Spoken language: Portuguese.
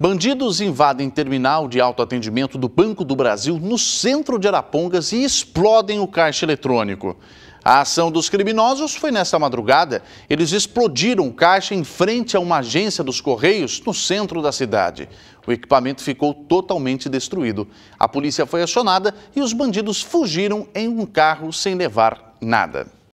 Bandidos invadem terminal de autoatendimento do Banco do Brasil no centro de Arapongas e explodem o caixa eletrônico. A ação dos criminosos foi nesta madrugada. Eles explodiram o caixa em frente a uma agência dos Correios no centro da cidade. O equipamento ficou totalmente destruído. A polícia foi acionada e os bandidos fugiram em um carro sem levar nada.